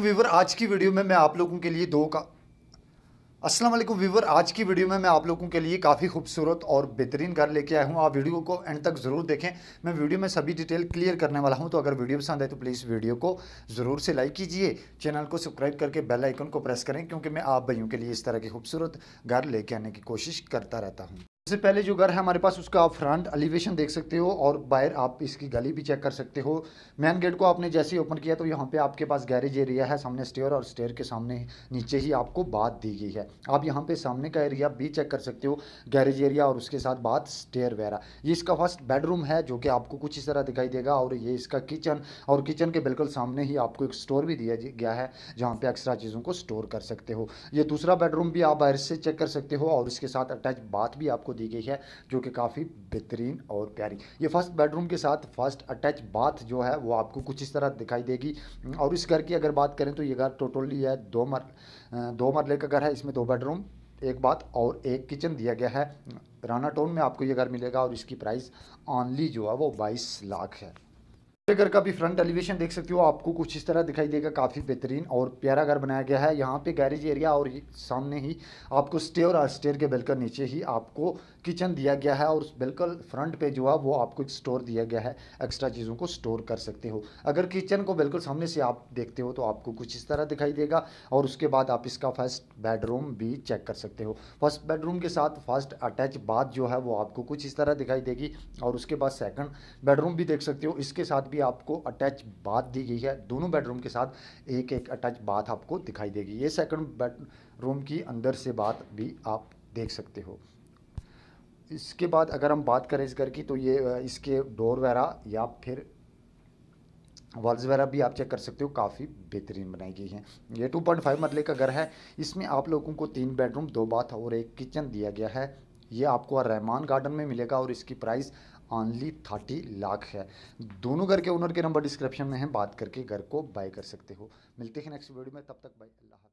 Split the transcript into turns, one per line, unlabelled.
वालेकुम वीवर आज की वीडियो में मैं आप लोगों के लिए दो का अस्सलाम वालेकुम वीवर आज की वीडियो में मैं आप लोगों के लिए काफ़ी खूबसूरत और बेहतरीन घर लेके आया हूँ आप वीडियो को एंड तक ज़रूर देखें मैं वीडियो में सभी डिटेल क्लियर करने वाला हूँ तो अगर वीडियो पसंद आए तो प्लीज़ वीडियो को ज़रूर से लाइक कीजिए चैनल को सब्सक्राइब करके बेल आइकन को प्रेस करें क्योंकि मैं आप भाइयों के लिए इस तरह के खूबसूरत घर लेके आने की कोशिश करता रहता हूँ सबसे पहले जो घर है हमारे पास उसका आप फ्रंट एलिवेशन देख सकते हो और बाहर आप इसकी गली भी चेक कर सकते हो मेन गेट को आपने जैसे ही ओपन किया तो यहाँ पे आपके पास गैरेज एरिया है सामने स्टेयर और स्टेयर के सामने नीचे ही आपको बात दी गई है आप यहाँ पे सामने का एरिया भी चेक कर सकते हो गैरेज एरिया और उसके साथ बात स्टेयर वगैरह ये इसका फर्स्ट बेडरूम है जो कि आपको कुछ इस तरह दिखाई देगा और ये इसका किचन और किचन के बिल्कुल सामने ही आपको एक स्टोर भी दिया गया है जहाँ पे एक्स्ट्रा चीज़ों को स्टोर कर सकते हो ये दूसरा बेडरूम भी आप बाहर से चेक कर सकते हो और इसके साथ अटैच बात भी आपको दी गई है जो कि काफ़ी बेहतरीन और प्यारी ये फर्स्ट बेडरूम के साथ फर्स्ट अटैच बाथ जो है वो आपको कुछ इस तरह दिखाई देगी और इस घर की अगर बात करें तो ये घर टोटली है दो मर दो मरले का घर है इसमें दो बेडरूम एक बात और एक किचन दिया गया है राना टाउन में आपको ये घर मिलेगा और इसकी प्राइस ऑनली जो है वो बाईस लाख है घर का भी फ्रंट एलिवेशन देख सकते हो आपको कुछ इस तरह दिखाई देगा काफ़ी बेहतरीन और प्यारा घर बनाया गया है यहाँ पे गैरेज एरिया और सामने ही आपको स्टेयर और स्टेयर के बिल्कुल नीचे ही आपको किचन दिया गया है और बिल्कुल फ्रंट पे जो है वो आपको एक स्टोर दिया गया है एक्स्ट्रा चीज़ों को स्टोर कर सकते हो अगर किचन को बिल्कुल सामने से आप देखते हो तो आपको कुछ इस तरह दिखाई देगा और उसके बाद आप इसका फर्स्ट बेडरूम भी चेक कर सकते हो फर्स्ट बेडरूम के साथ फर्स्ट अटैच बाथ जो है वो आपको कुछ इस तरह दिखाई देगी और उसके बाद सेकंड बेडरूम भी देख सकते हो इसके साथ भी भी आपको अटैच बाथ दी गई है दोनों बेडरूम के साथ एक एक अटैच बाथ आपको दिखाई देगी ये सेकंड बेडरूम की अंदर से बात भी आप देख सकते हो इसके बाद अगर हम बात करें इस घर की तो ये इसके डोर वगैरह या फिर वॉल्स वगैरह भी आप चेक कर सकते हो काफ़ी बेहतरीन बनाई गई हैं ये 2.5 मरले का घर है इसमें आप लोगों को तीन बेडरूम दो बाथ और एक किचन दिया गया है ये आपको रहमान गार्डन में मिलेगा और इसकी प्राइस ऑनली थर्टी लाख है दोनों घर के ओनर के नंबर डिस्क्रिप्शन में है बात करके घर को बाय कर सकते हो मिलते हैं नेक्स्ट वीडियो में तब तक बाय अल्लाह